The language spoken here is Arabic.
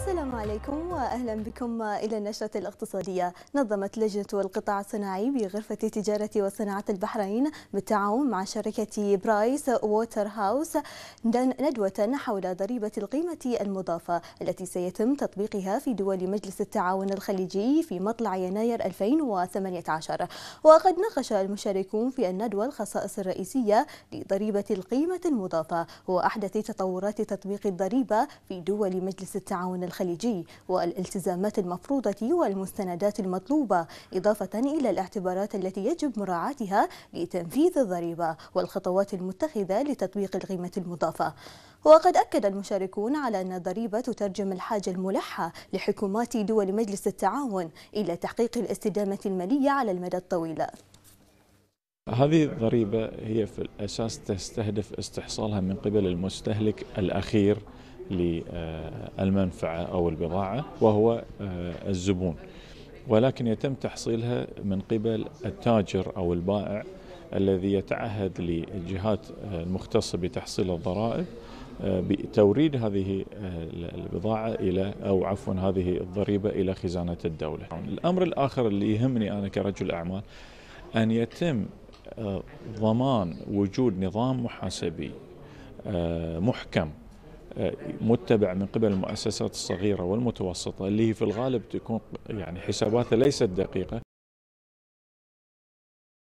السلام عليكم واهلا بكم الى النشره الاقتصاديه، نظمت لجنه القطاع الصناعي بغرفه التجاره وصناعه البحرين بالتعاون مع شركه برايس ووتر هاوس ندوه حول ضريبه القيمه المضافه التي سيتم تطبيقها في دول مجلس التعاون الخليجي في مطلع يناير 2018، وقد ناقش المشاركون في الندوه الخصائص الرئيسيه لضريبه القيمه المضافه واحدث تطورات تطبيق الضريبه في دول مجلس التعاون الخليجي والالتزامات المفروضة والمستندات المطلوبة إضافة إلى الاعتبارات التي يجب مراعاتها لتنفيذ الضريبة والخطوات المتخذة لتطبيق القيمة المضافة وقد أكد المشاركون على أن الضريبة تترجم الحاجة الملحة لحكومات دول مجلس التعاون إلى تحقيق الاستدامة المالية على المدى الطويل هذه الضريبة هي في الأساس تستهدف استحصالها من قبل المستهلك الأخير للمنفعة أو البضاعة وهو آه، الزبون ولكن يتم تحصيلها من قبل التاجر أو البائع الذي يتعهد للجهات آه، المختصة بتحصيل الضرائب آه، بتوريد هذه البضاعة إلى أو عفوا هذه الضريبة إلى خزانة الدولة الأمر الآخر اللي يهمني أنا كرجل أعمال أن يتم ضمان وجود نظام محاسبي محكم متبع من قبل المؤسسات الصغيره والمتوسطه اللي هي في الغالب تكون يعني حساباتها ليست دقيقه